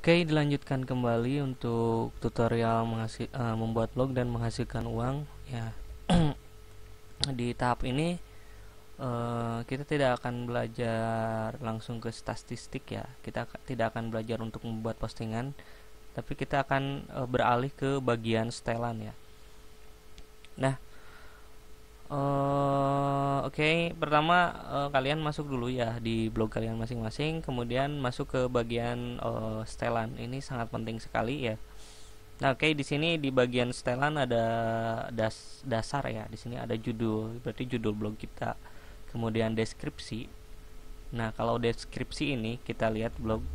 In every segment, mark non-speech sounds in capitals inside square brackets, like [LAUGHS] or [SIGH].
Oke, dilanjutkan kembali untuk tutorial uh, membuat blog dan menghasilkan uang. Ya, [CLEARS THROAT] di tahap ini uh, kita tidak akan belajar langsung ke statistik ya. Kita tidak akan belajar untuk membuat postingan, tapi kita akan uh, beralih ke bagian setelan ya. Nah, Eh, oke, okay. pertama uh, kalian masuk dulu ya di blog kalian masing-masing, kemudian masuk ke bagian uh, setelan. Ini sangat penting sekali ya. Nah, oke okay, di sini di bagian setelan ada das dasar ya. Di sini ada judul, berarti judul blog kita. Kemudian deskripsi. Nah, kalau deskripsi ini kita lihat blog.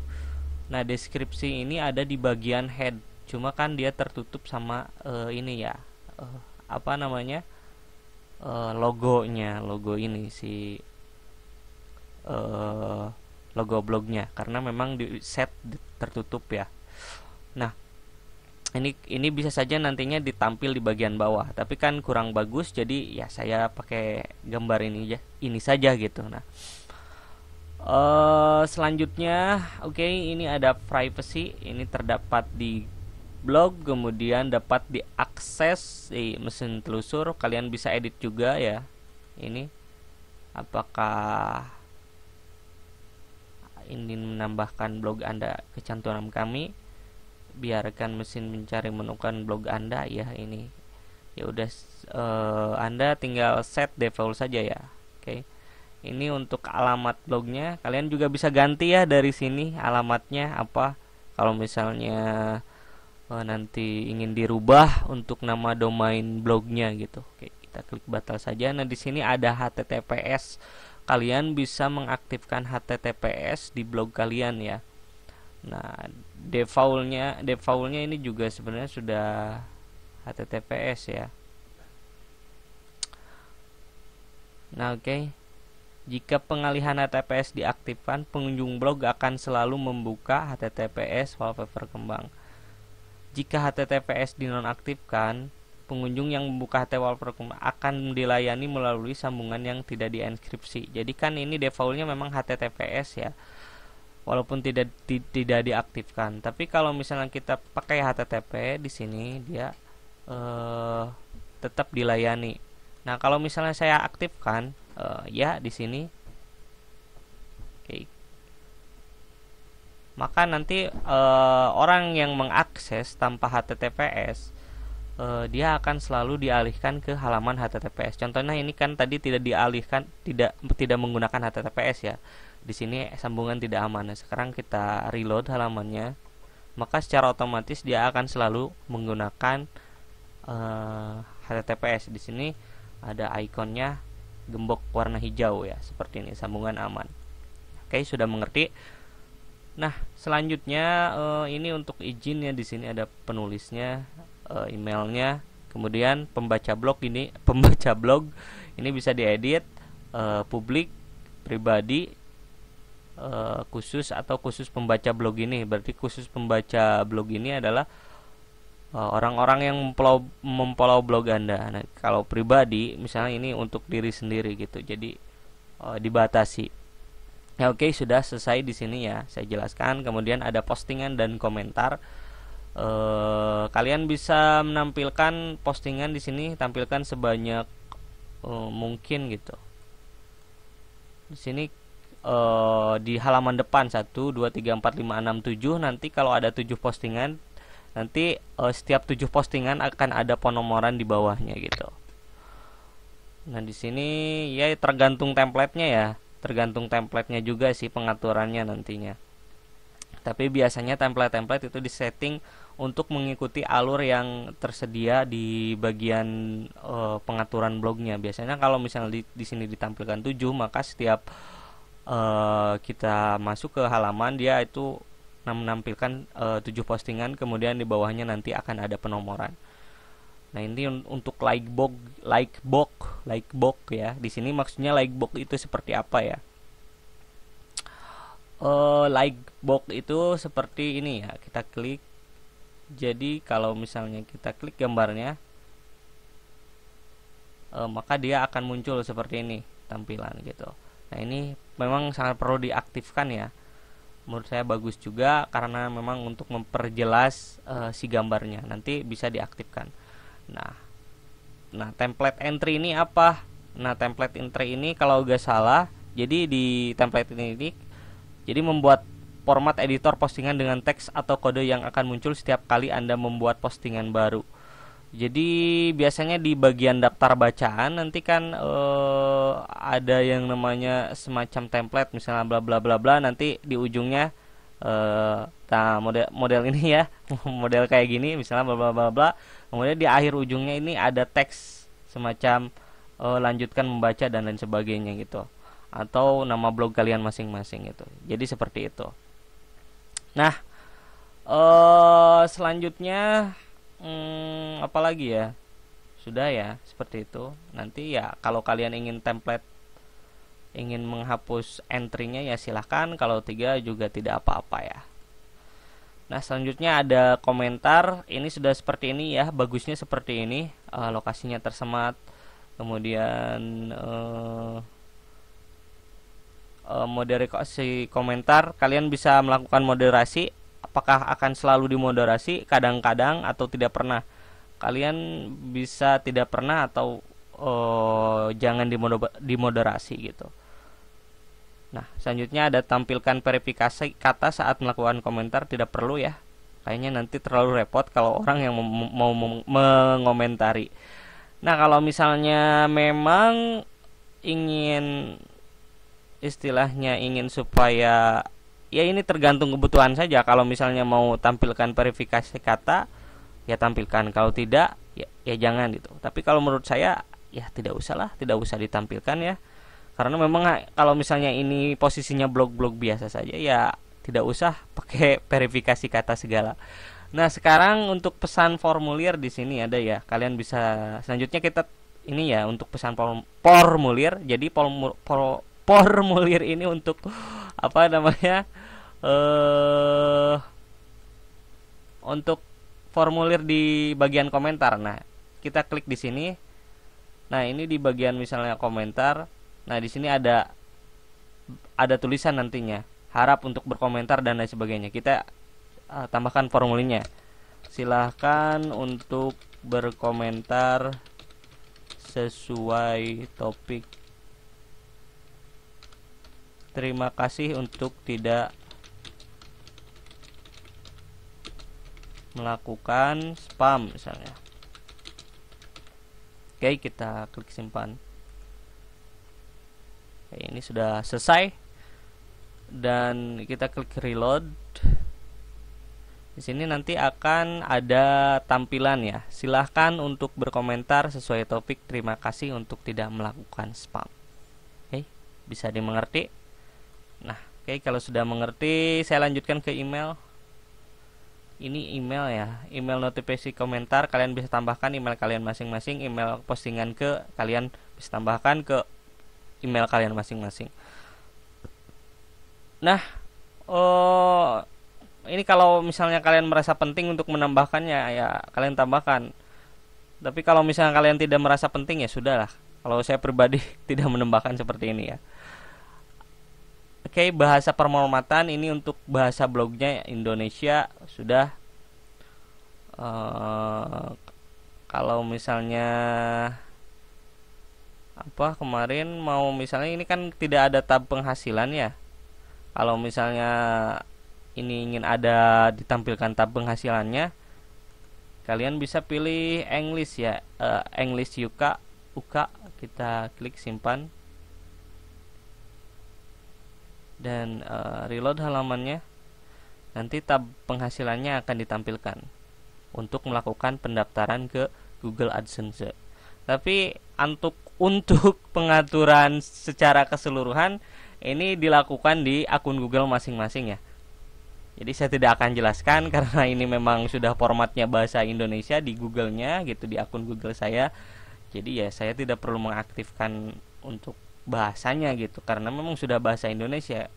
Nah, deskripsi ini ada di bagian head. Cuma kan dia tertutup sama uh, ini ya. Uh, apa namanya? uh, logonya logo ini si uh, logo blognya karena memang di set tertutup ya nah ini ini bisa saja nantinya ditampil di bagian bawah tapi kan kurang bagus jadi ya saya pakai gambar ini ya ini saja gitu nah uh, selanjutnya oke okay, ini ada privacy ini terdapat di blog kemudian dapat diakses di mesin telusur kalian bisa edit juga ya ini apakah ingin menambahkan blog anda ke kami biarkan mesin mencari menemukan blog anda ya ini ya udah uh, anda tinggal set default saja ya oke okay. ini untuk alamat blognya kalian juga bisa ganti ya dari sini alamatnya apa kalau misalnya uh, nanti ingin dirubah untuk nama domain blognya gitu. Oke, kita klik batal saja. Nah, di sini ada https. Kalian bisa mengaktifkan https di blog kalian ya. Nah, defaultnya defaultnya ini juga sebenarnya sudah https ya. Nah, oke. Okay. Jika pengalihan HTTPS diaktifkan, pengunjung blog akan selalu membuka HTTPS wallpaper kembang. Jika HTTPS dinonaktifkan, pengunjung yang membuka HT wallpaper akan dilayani melalui sambungan yang tidak dienkripsi. Jadi kan ini defaultnya memang HTTPS ya. Walaupun tidak di, tidak diaktifkan. Tapi kalau misalnya kita pakai HTTP di sini dia eh, tetap dilayani. Nah, kalau misalnya saya aktifkan eh, ya di sini Oke, maka nanti uh, orang yang mengakses tanpa HTTPS uh, eh, dia akan selalu dialihkan ke halaman HTTPS. Contohnya ini kan tadi tidak dialihkan tidak tidak menggunakan HTTPS ya. Di sini sambungan tidak aman. Nah, sekarang kita reload halamannya. Maka secara otomatis dia akan selalu menggunakan uh, eh, HTTPS. Di sini ada ikonnya gembok warna hijau ya, seperti ini sambungan aman. Oke, sudah mengerti? Nah, selanjutnya uh, ini untuk izinnya di sini ada penulisnya, uh, emailnya, kemudian pembaca blog ini, [LAUGHS] pembaca blog ini bisa diedit uh, publik, pribadi, uh, khusus atau khusus pembaca blog ini. Berarti khusus pembaca blog ini adalah orang-orang uh, yang memfollow, memfollow blog Anda. Nah, kalau pribadi misalnya ini untuk diri sendiri gitu. Jadi uh, dibatasi Ya oke, okay, sudah selesai di sini ya. Saya jelaskan, kemudian ada postingan dan komentar. E, kalian bisa menampilkan postingan di sini, tampilkan sebanyak e, mungkin gitu. Di sini e, di halaman depan 1 2 3 4 5 6 7 nanti kalau ada tujuh postingan nanti e, setiap tujuh postingan akan ada penomoran di bawahnya gitu. Nah di sini ya tergantung template-nya ya tergantung templatenya juga sih pengaturannya nantinya tapi biasanya template-template itu disetting untuk mengikuti alur yang tersedia di bagian e, pengaturan blognya biasanya kalau misalnya di, di sini ditampilkan 7 maka setiap e, kita masuk ke halaman dia itu menampilkan eh, tujuh 7 postingan kemudian di bawahnya nanti akan ada penomoran Nah ini un untuk like box, like box, like box ya. Di sini maksudnya like box itu seperti apa ya? Uh, like box itu seperti ini ya. Kita klik. Jadi kalau misalnya kita klik gambarnya, uh, maka dia akan muncul seperti ini tampilan gitu. Nah ini memang sangat perlu diaktifkan ya. Menurut saya bagus juga karena memang untuk memperjelas uh, si gambarnya nanti bisa diaktifkan. Nah, nah template entry ini apa? Nah, template entry ini kalau gak salah, jadi di template ini, ini jadi membuat format editor postingan dengan teks atau kode yang akan muncul setiap kali Anda membuat postingan baru. Jadi biasanya di bagian daftar bacaan nanti kan eh, ada yang namanya semacam template misalnya bla bla bla bla nanti di ujungnya eh, nah model model ini ya [LAUGHS] model kayak gini misalnya bla bla bla bla kemudian di akhir ujungnya ini ada teks semacam e, lanjutkan membaca dan lain sebagainya gitu atau nama blog kalian masing-masing gitu jadi seperti itu nah e, selanjutnya hmm, lagi ya sudah ya seperti itu nanti ya kalau kalian ingin template ingin menghapus entry-nya ya silahkan kalau tiga juga tidak apa-apa ya Nah selanjutnya ada komentar ini sudah seperti ini ya bagusnya seperti ini uh, lokasinya tersemat kemudian uh, uh, moderasi komentar kalian bisa melakukan moderasi apakah akan selalu dimoderasi kadang-kadang atau tidak pernah kalian bisa tidak pernah atau uh, jangan dimoderasi gitu. Nah, selanjutnya ada tampilkan verifikasi kata saat melakukan komentar tidak perlu ya. Kayaknya nanti terlalu repot kalau orang yang mau mengomentari. Nah, kalau misalnya memang ingin istilahnya ingin supaya ya ini tergantung kebutuhan saja. Kalau misalnya mau tampilkan verifikasi kata ya tampilkan. Kalau tidak ya, ya jangan gitu. Tapi kalau menurut saya ya tidak usahlah, tidak usah ditampilkan ya karena memang kalau misalnya ini posisinya blog-blog biasa saja ya tidak usah pakai [LAUGHS] verifikasi kata segala nah sekarang untuk pesan formulir di sini ada ya kalian bisa selanjutnya kita ini ya untuk pesan formulir jadi formulir ini untuk [GASPS] apa namanya eh untuk formulir di bagian komentar nah kita klik di sini nah ini di bagian misalnya komentar Nah, di sini ada ada tulisan nantinya. Harap untuk berkomentar dan lain sebagainya. Kita uh, tambahkan formulirnya. Silahkan untuk berkomentar sesuai topik. Terima kasih untuk tidak melakukan spam misalnya. Oke, kita klik simpan. Oke, ini sudah selesai. Dan kita klik reload. Di sini nanti akan ada tampilan ya. Silahkan untuk berkomentar sesuai topik. Terima kasih untuk tidak melakukan spam. Oke, bisa dimengerti. Nah, oke kalau sudah mengerti, saya lanjutkan ke email. Ini email ya, email notifikasi komentar. Kalian bisa tambahkan email kalian masing-masing, email postingan ke kalian bisa tambahkan ke email kalian masing-masing. Nah, oh, ini kalau misalnya kalian merasa penting untuk menambahkannya ya kalian tambahkan. Tapi kalau misalnya kalian tidak merasa penting ya sudahlah. Kalau saya pribadi [LAUGHS] tidak menambahkan seperti ini ya. Oke, bahasa permormatan ini untuk bahasa blognya Indonesia sudah uh, kalau misalnya apa kemarin mau misalnya ini kan tidak ada tab penghasilan ya kalau misalnya ini ingin ada ditampilkan tab penghasilannya kalian bisa pilih English ya uh, English UK UK kita klik simpan dan uh, reload halamannya nanti tab penghasilannya akan ditampilkan untuk melakukan pendaftaran ke Google AdSense tapi untuk untuk pengaturan secara keseluruhan ini dilakukan di akun Google masing-masing ya. Jadi saya tidak akan jelaskan [LAUGHS] karena ini memang sudah formatnya bahasa Indonesia di Google-nya gitu di akun Google saya. Jadi ya saya tidak perlu mengaktifkan untuk bahasanya gitu karena memang sudah bahasa Indonesia.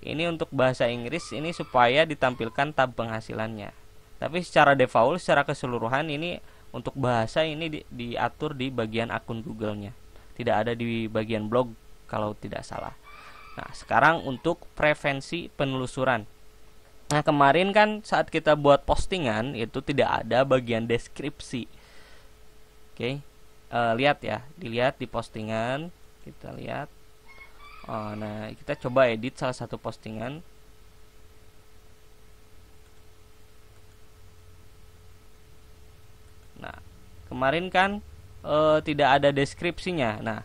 Ini untuk bahasa Inggris ini supaya ditampilkan tab penghasilannya. Tapi secara default secara keseluruhan ini untuk bahasa ini di, diatur di bagian akun Google-nya. Tidak ada di bagian blog kalau tidak salah. Nah, sekarang untuk prevensi penelusuran. Nah, kemarin kan saat kita buat postingan itu tidak ada bagian deskripsi. Oke. Uh, lihat ya, dilihat di postingan, kita lihat. Oh, nah, kita coba edit salah satu postingan. kemarin kan e, tidak ada deskripsinya nah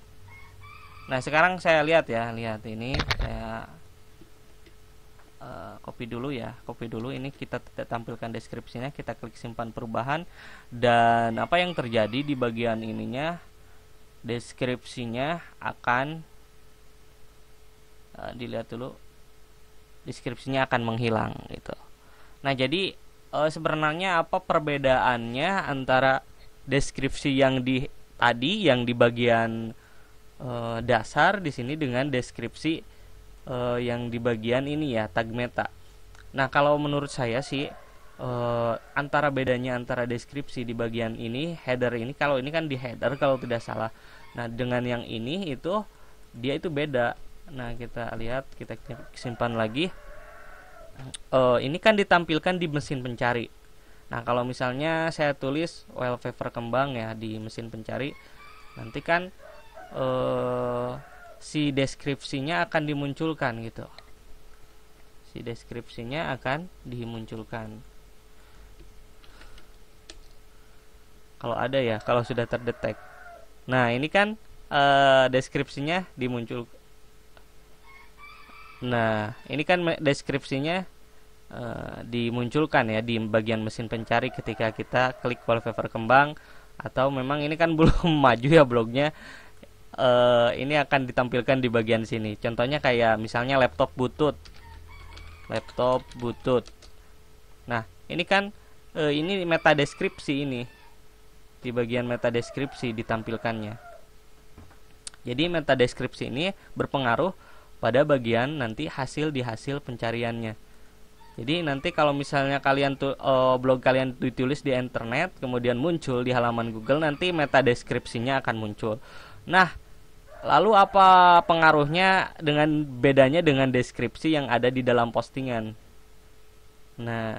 nah sekarang saya lihat ya lihat ini saya e, copy dulu ya copy dulu ini kita tidak tampilkan deskripsinya kita klik simpan perubahan dan apa yang terjadi di bagian ininya deskripsinya akan e, dilihat dulu deskripsinya akan menghilang gitu nah jadi sebenarnya apa perbedaannya antara deskripsi yang di tadi yang di bagian uh, dasar di sini dengan deskripsi uh, yang di bagian ini ya tag meta. Nah, kalau menurut saya sih uh, antara bedanya antara deskripsi di bagian ini header ini kalau ini kan di header kalau tidak salah. Nah, dengan yang ini itu dia itu beda. Nah, kita lihat kita simpan lagi. Uh, ini kan ditampilkan di mesin pencari. Nah, kalau misalnya saya tulis wallpaper kembang ya di mesin pencari, nanti kan eh, si deskripsinya akan dimunculkan gitu. Si deskripsinya akan dimunculkan. Kalau ada ya, kalau sudah terdetek. Nah, ini kan eh, deskripsinya dimunculkan. Nah, ini kan deskripsinya Eh, dimunculkan ya di bagian mesin pencari ketika kita klik wallpaper kembang atau memang ini kan [LAUGHS] belum maju ya blognya e, ini akan ditampilkan di bagian sini contohnya kayak misalnya laptop butut laptop butut nah ini kan e, ini meta deskripsi ini di bagian meta deskripsi ditampilkannya jadi meta deskripsi ini berpengaruh pada bagian nanti hasil di hasil pencariannya jadi nanti kalau misalnya kalian tuh eh, uh, blog kalian ditulis di internet kemudian muncul di halaman Google nanti meta deskripsinya akan muncul. Nah, lalu apa pengaruhnya dengan bedanya dengan deskripsi yang ada di dalam postingan? Nah,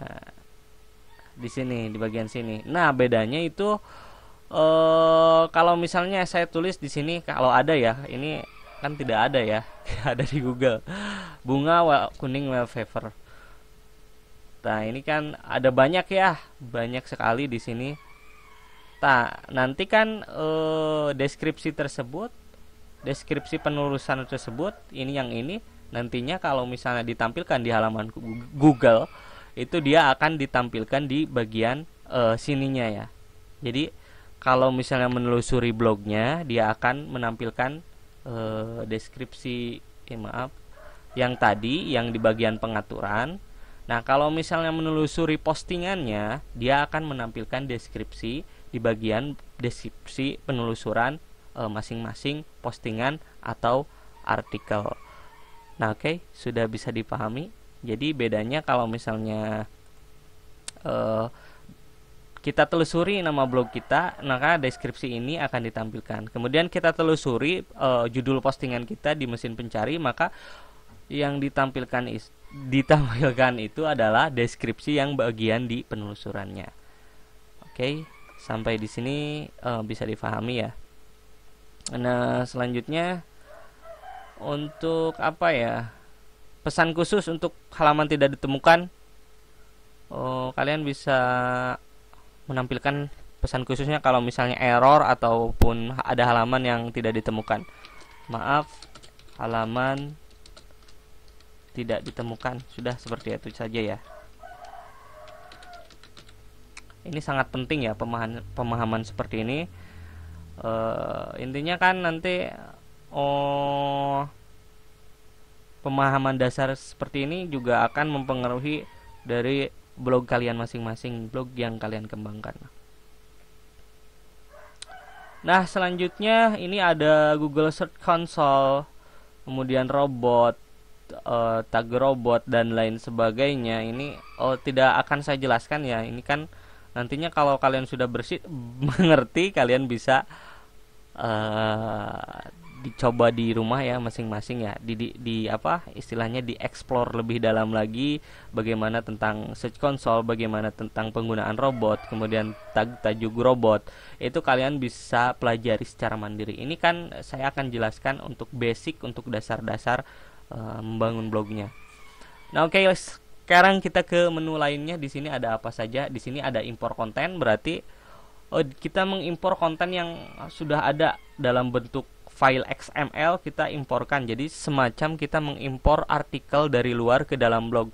di sini di bagian sini. Nah, bedanya itu eh kalau misalnya saya tulis di sini kalau ada ya, ini kan tidak ada ya, [LAUGHS] ada di Google. Bunga kuning wallpaper. Nah, ini kan ada banyak ya, banyak sekali di sini. Nah, nanti kan eh, deskripsi tersebut, deskripsi penulisan tersebut, ini yang ini nantinya kalau misalnya ditampilkan di halaman Google, itu dia akan ditampilkan di bagian eh, sininya ya. Jadi kalau misalnya menelusuri blognya, dia akan menampilkan eh, deskripsi, eh, maaf, yang tadi yang di bagian pengaturan Nah, kalau misalnya menelusuri postingannya, dia akan menampilkan deskripsi di bagian deskripsi penelusuran eh, masing-masing e, postingan atau artikel. Nah, oke, okay, sudah bisa dipahami. Jadi bedanya kalau misalnya e, kita telusuri nama blog kita, maka deskripsi ini akan ditampilkan. Kemudian kita telusuri e, judul postingan kita di mesin pencari, maka yang ditampilkan is, ditampilkan itu adalah deskripsi yang bagian di penelusurannya. Oke, sampai di sini uh, bisa difahami ya. Nah, selanjutnya untuk apa ya? Pesan khusus untuk halaman tidak ditemukan. Oh, kalian bisa menampilkan pesan khususnya kalau misalnya error ataupun ada halaman yang tidak ditemukan. Maaf, halaman tidak ditemukan sudah seperti itu saja ya ini sangat penting ya pemahaman pemahaman seperti ini e, intinya kan nanti oh pemahaman dasar seperti ini juga akan mempengaruhi dari blog kalian masing-masing blog yang kalian kembangkan nah selanjutnya ini ada Google Search Console kemudian robot uh, eh, tag robot dan lain sebagainya ini oh tidak akan saya jelaskan ya ini kan nantinya kalau kalian sudah bersih [LAUGHS] mengerti kalian bisa uh, dicoba di rumah ya masing-masing ya di, di, di apa istilahnya dieksplor lebih dalam lagi bagaimana tentang search console bagaimana tentang penggunaan robot kemudian tag tajuk robot itu kalian bisa pelajari secara mandiri ini kan saya akan jelaskan untuk basic untuk dasar-dasar Eh, membangun blognya. Nah, oke okay, Sekarang kita ke menu lainnya. Di sini ada apa saja? Di sini ada impor konten, berarti oh, kita mengimpor konten yang sudah ada dalam bentuk file XML kita imporkan. Jadi semacam kita mengimpor artikel dari luar ke dalam blog.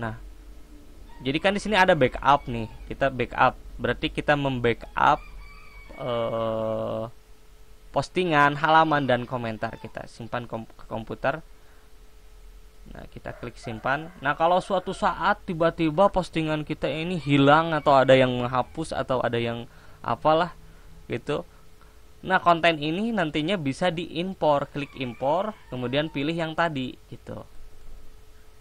Nah, jadi kan di sini ada backup nih. Kita backup. Berarti kita membackup eh, postingan, halaman dan komentar kita simpan kom ke komputer Nah, kita klik simpan. Nah, kalau suatu saat tiba-tiba postingan kita ini hilang atau ada yang menghapus atau ada yang apalah gitu. Nah, konten ini nantinya bisa diimpor, klik impor, kemudian pilih yang tadi gitu.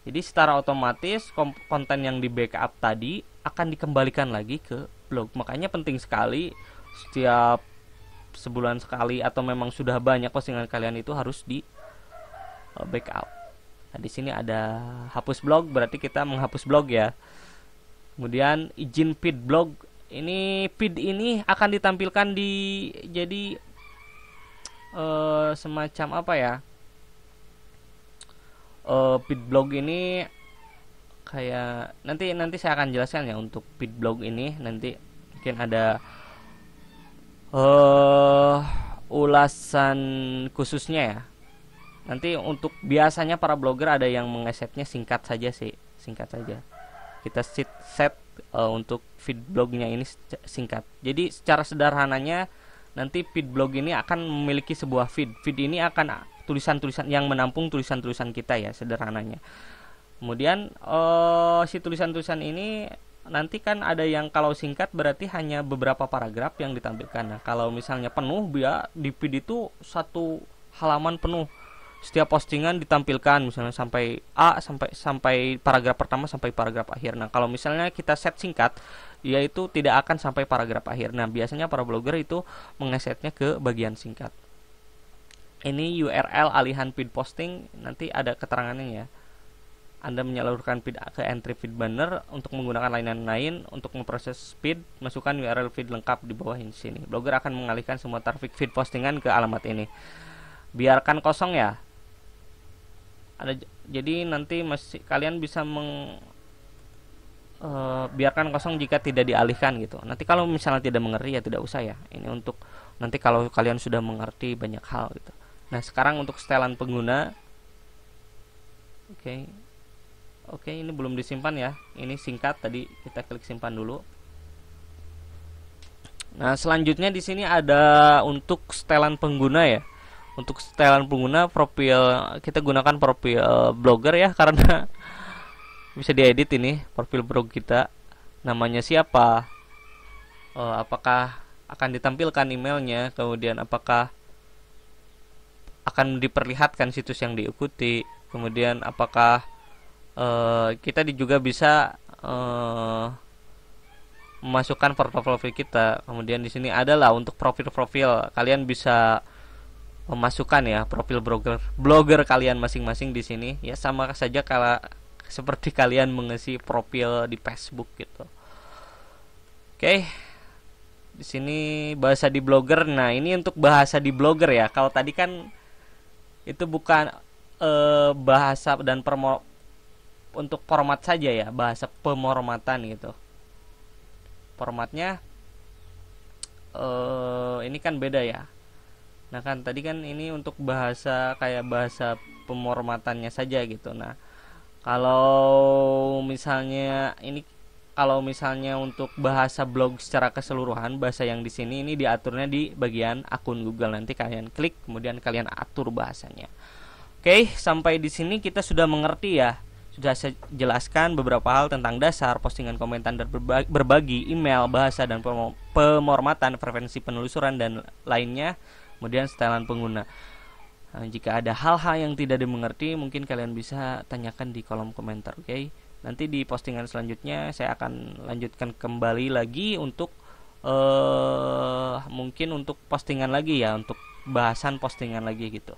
Jadi secara otomatis konten yang di backup tadi akan dikembalikan lagi ke blog. Makanya penting sekali setiap sebulan sekali atau memang sudah banyak postingan kalian itu harus di eh, backup. Nah, di sini ada hapus blog, berarti kita menghapus blog ya. Kemudian izin feed blog. Ini feed ini akan ditampilkan di jadi uh, semacam apa ya? Uh, feed blog ini kayak nanti nanti saya akan jelaskan ya untuk feed blog ini nanti mungkin ada uh, ulasan khususnya ya nanti untuk biasanya para blogger ada yang mengesetnya singkat saja sih singkat saja kita set set uh, untuk feed blognya ini singkat jadi secara sederhananya nanti feed blog ini akan memiliki sebuah feed feed ini akan ah, tulisan-tulisan yang menampung tulisan-tulisan kita ya sederhananya kemudian uh, si tulisan-tulisan ini nanti kan ada yang kalau singkat berarti hanya beberapa paragraf yang ditampilkan nah kalau misalnya penuh biar di feed itu satu halaman penuh setiap postingan ditampilkan misalnya sampai A sampai sampai paragraf pertama sampai paragraf akhir. Nah, kalau misalnya kita set singkat yaitu tidak akan sampai paragraf akhir. Nah, biasanya para blogger itu mengesetnya ke bagian singkat. Ini URL alihan feed posting nanti ada keterangannya ya. Anda menyalurkan feed ke entry feed banner untuk menggunakan layanan lain untuk memproses feed, masukkan URL feed lengkap di bawah ini sini. Blogger akan mengalihkan semua traffic feed postingan ke alamat ini. Biarkan kosong ya ada jadi nanti masih kalian bisa meng e, biarkan kosong jika tidak dialihkan gitu nanti kalau misalnya tidak mengerti ya tidak usah ya ini untuk nanti kalau kalian sudah mengerti banyak hal gitu nah sekarang untuk setelan pengguna oke okay. oke okay, ini belum disimpan ya ini singkat tadi kita klik simpan dulu Nah, selanjutnya di sini ada untuk setelan pengguna ya untuk setelan pengguna profil kita gunakan profil blogger ya [LAUGHS] karena bisa diedit ini profil blog kita namanya siapa uh, apakah akan ditampilkan emailnya kemudian apakah akan diperlihatkan situs yang diikuti kemudian apakah uh, kita juga bisa uh, memasukkan profil kita kemudian di sini adalah untuk profil-profil kalian bisa memasukkan ya profil blogger blogger kalian masing-masing di sini ya sama saja kalau seperti [LAUGHS] kalian mengisi profil di Facebook gitu. Oke. Di sini bahasa di blogger. Nah, ini untuk bahasa di blogger ya. Kalau tadi kan itu bukan e, bahasa dan permo untuk format saja ya, bahasa pemormatan gitu. Formatnya eh ini kan beda ya Nah kan tadi kan ini untuk bahasa kayak bahasa pemormatannya saja gitu. Nah kalau misalnya ini kalau misalnya untuk bahasa blog secara keseluruhan bahasa yang di sini ini diaturnya di bagian akun Google nanti kalian klik kemudian kalian atur bahasanya. Oke sampai di sini kita sudah mengerti ya sudah saya jelaskan beberapa hal tentang dasar postingan komentar dan berbagi email bahasa dan pemormatan frekuensi penelusuran dan lainnya kemudian setelan pengguna. Eh, jika ada hal-hal yang tidak dimengerti, mungkin kalian bisa tanyakan di kolom komentar. Oke, okay? nanti di postingan selanjutnya saya akan lanjutkan kembali lagi untuk uh, mungkin untuk postingan lagi ya, untuk bahasan postingan lagi gitu.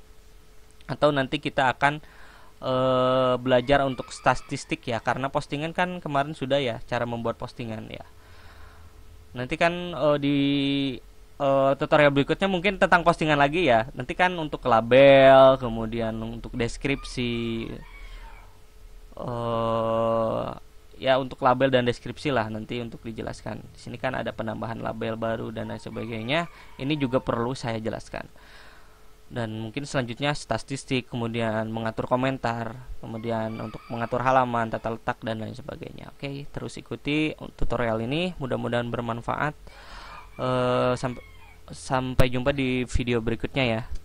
Atau nanti kita akan uh, belajar untuk statistik ya, karena postingan kan kemarin sudah ya cara membuat postingan ya. Nanti kan uh, di uh, tutorial berikutnya mungkin tentang postingan lagi ya. Nanti kan untuk label, kemudian untuk deskripsi. Uh, ya untuk label dan deskripsi lah nanti untuk dijelaskan. Di sini kan ada penambahan label baru dan lain sebagainya. Ini juga perlu saya jelaskan. Dan mungkin selanjutnya statistik, kemudian mengatur komentar, kemudian untuk mengatur halaman, tata letak dan lain sebagainya. Oke, terus ikuti tutorial ini, mudah-mudahan bermanfaat. Eh, sampai jumpa di video berikutnya ya